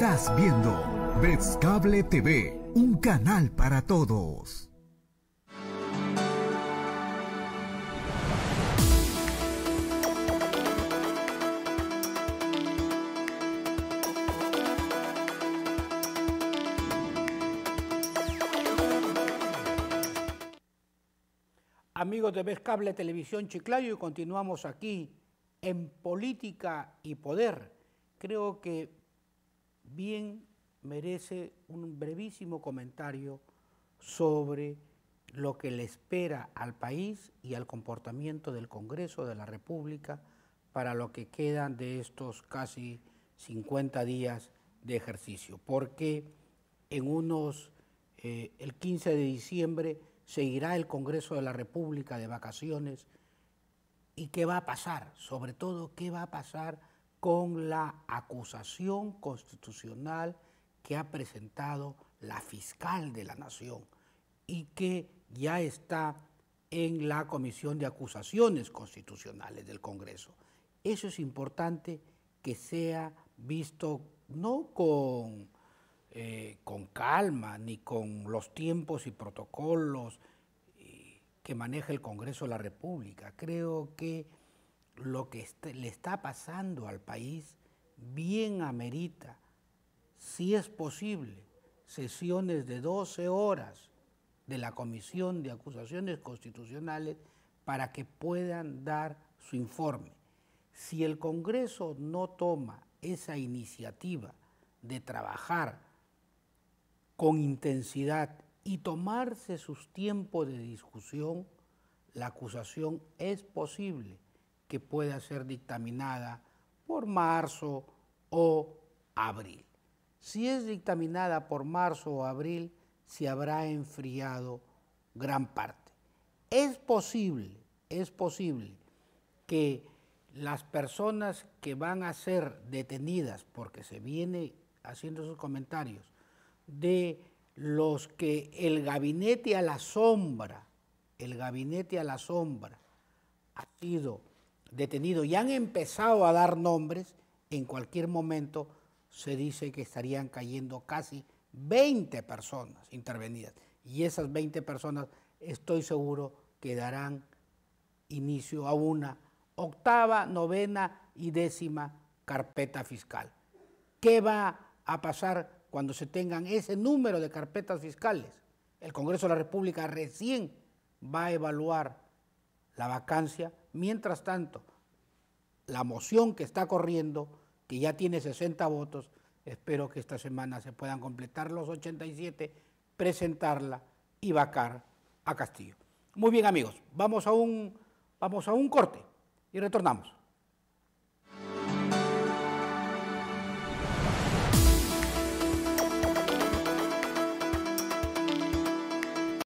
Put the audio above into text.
Estás viendo Cable TV, un canal para todos. Amigos de Cable Televisión Chiclayo, y continuamos aquí en Política y Poder. Creo que bien merece un brevísimo comentario sobre lo que le espera al país y al comportamiento del Congreso de la República para lo que quedan de estos casi 50 días de ejercicio, porque en unos, eh, el 15 de diciembre seguirá el Congreso de la República de vacaciones y qué va a pasar, sobre todo qué va a pasar con la acusación constitucional que ha presentado la fiscal de la Nación y que ya está en la Comisión de Acusaciones Constitucionales del Congreso. Eso es importante que sea visto no con, eh, con calma ni con los tiempos y protocolos eh, que maneja el Congreso de la República. Creo que lo que este, le está pasando al país bien amerita, si es posible, sesiones de 12 horas de la Comisión de Acusaciones Constitucionales para que puedan dar su informe. Si el Congreso no toma esa iniciativa de trabajar con intensidad y tomarse sus tiempos de discusión, la acusación es posible que pueda ser dictaminada por marzo o abril. Si es dictaminada por marzo o abril, se habrá enfriado gran parte. Es posible, es posible que las personas que van a ser detenidas, porque se viene haciendo sus comentarios, de los que el gabinete a la sombra, el gabinete a la sombra ha sido detenido y han empezado a dar nombres, en cualquier momento se dice que estarían cayendo casi 20 personas intervenidas. Y esas 20 personas estoy seguro que darán inicio a una octava, novena y décima carpeta fiscal. ¿Qué va a pasar cuando se tengan ese número de carpetas fiscales? El Congreso de la República recién va a evaluar la vacancia Mientras tanto, la moción que está corriendo, que ya tiene 60 votos, espero que esta semana se puedan completar los 87, presentarla y vacar a Castillo. Muy bien amigos, vamos a un, vamos a un corte y retornamos.